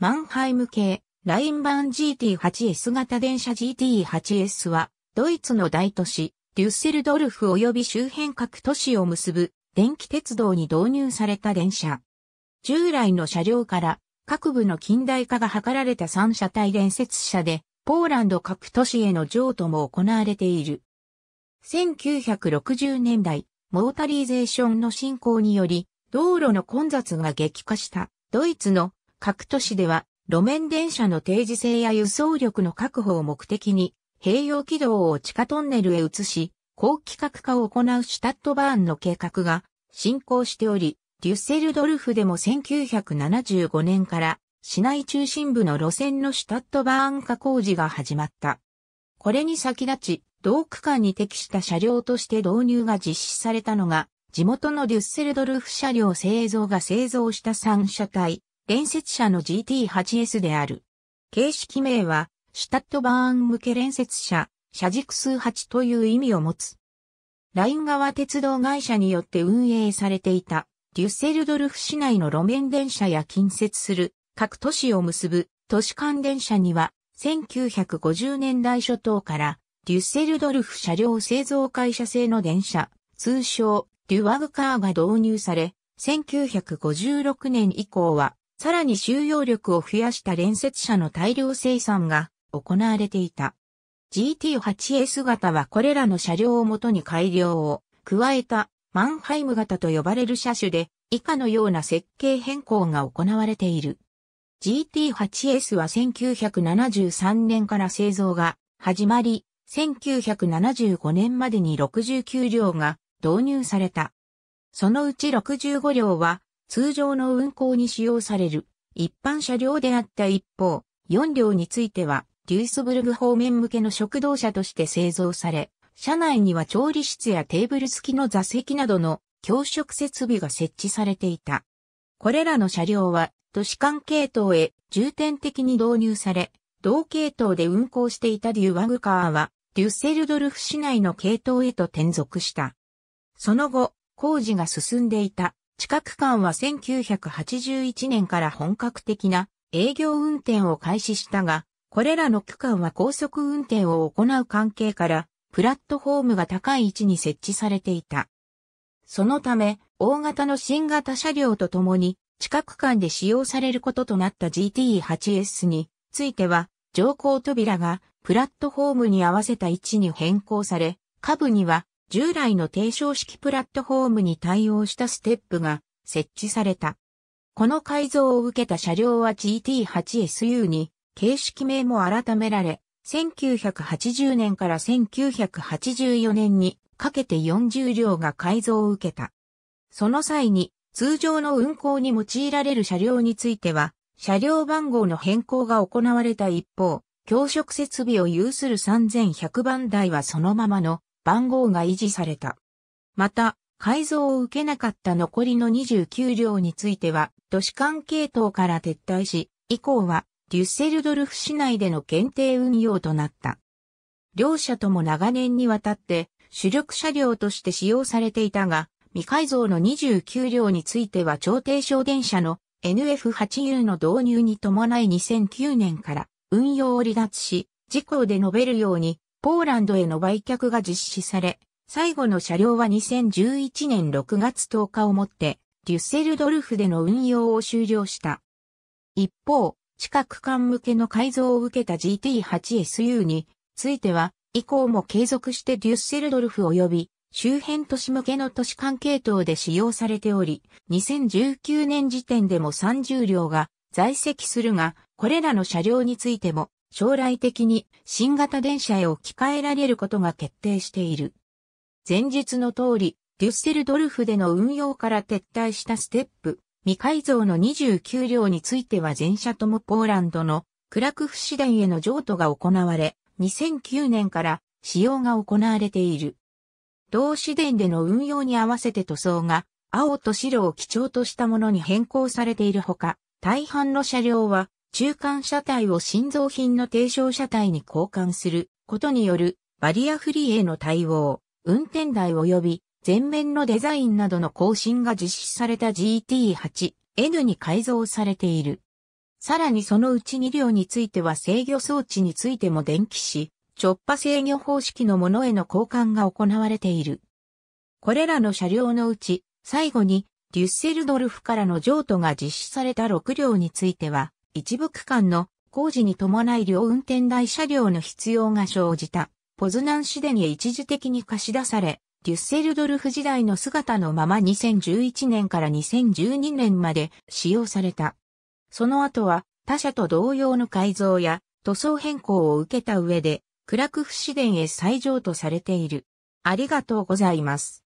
マンハイム系、ラインバン GT8S 型電車 GT8S は、ドイツの大都市、デュッセルドルフ及び周辺各都市を結ぶ、電気鉄道に導入された電車。従来の車両から、各部の近代化が図られた三車体連接車で、ポーランド各都市への譲渡も行われている。1960年代、モータリゼーションの進行により、道路の混雑が激化した、ドイツの各都市では路面電車の定時性や輸送力の確保を目的に、併用軌道を地下トンネルへ移し、高規格化を行うシュタットバーンの計画が進行しており、デュッセルドルフでも1975年から市内中心部の路線のシュタットバーン化工事が始まった。これに先立ち、同区間に適した車両として導入が実施されたのが、地元のデュッセルドルフ車両製造が製造した3車体、連接車の GT8S である。形式名は、シュタットバーン向け連接車、車軸数8という意味を持つ。ライン側鉄道会社によって運営されていた、デュッセルドルフ市内の路面電車や近接する各都市を結ぶ都市間電車には、1950年代初頭からデュッセルドルフ車両製造会社製の電車、通称デュワグカーが導入され、1956年以降はさらに収容力を増やした連接車の大量生産が行われていた。GT8S 型はこれらの車両をもとに改良を加えたマンハイム型と呼ばれる車種で以下のような設計変更が行われている。GT8S は1973年から製造が始まり、1975年までに69両が導入された。そのうち65両は通常の運行に使用される一般車両であった一方、4両については、デュースブルグ方面向けの食堂車として製造され、車内には調理室やテーブル付きの座席などの教職設備が設置されていた。これらの車両は都市間系統へ重点的に導入され、同系統で運行していたデューワグカーは、デュッセルドルフ市内の系統へと転属した。その後、工事が進んでいた地下区間は1981年から本格的な営業運転を開始したが、これらの区間は高速運転を行う関係から、プラットフォームが高い位置に設置されていた。そのため、大型の新型車両とともに、地下区間で使用されることとなった GT8S については、乗降扉がプラットフォームに合わせた位置に変更され、下部には従来の低床式プラットフォームに対応したステップが設置された。この改造を受けた車両は GT8SU に形式名も改められ、1980年から1984年にかけて40両が改造を受けた。その際に通常の運行に用いられる車両については、車両番号の変更が行われた一方、教職設備を有する3100番台はそのままの番号が維持された。また、改造を受けなかった残りの29両については、都市間系統から撤退し、以降はデュッセルドルフ市内での限定運用となった。両社とも長年にわたって主力車両として使用されていたが、未改造の29両については超低省電車の NF8U の導入に伴い2009年から運用を離脱し、事項で述べるようにポーランドへの売却が実施され、最後の車両は2011年6月10日をもって、デュッセルドルフでの運用を終了した。一方、四角間向けの改造を受けた GT8SU については、以降も継続してデュッセルドルフ及び周辺都市向けの都市間系統で使用されており、2019年時点でも30両が在籍するが、これらの車両についても将来的に新型電車へ置き換えられることが決定している。前述の通り、デュッセルドルフでの運用から撤退したステップ、未改造の29両については全車ともポーランドのクラクフ市電への譲渡が行われ、2009年から使用が行われている。同市電での運用に合わせて塗装が青と白を基調としたものに変更されているほか、大半の車両は中間車体を新造品の低床車体に交換することによるバリアフリーへの対応、運転台及び前面のデザインなどの更新が実施された GT8N に改造されている。さらにそのうち2両については制御装置についても電気し、直波制御方式のものへの交換が行われている。これらの車両のうち、最後にデュッセルドルフからの譲渡が実施された6両については、一部区間の工事に伴い両運転台車両の必要が生じた。ポズナン市電へ一時的に貸し出され、デュッセルドルフ時代の姿のまま2011年から2012年まで使用された。その後は他社と同様の改造や塗装変更を受けた上で、クラクフ市電へ再譲渡されている。ありがとうございます。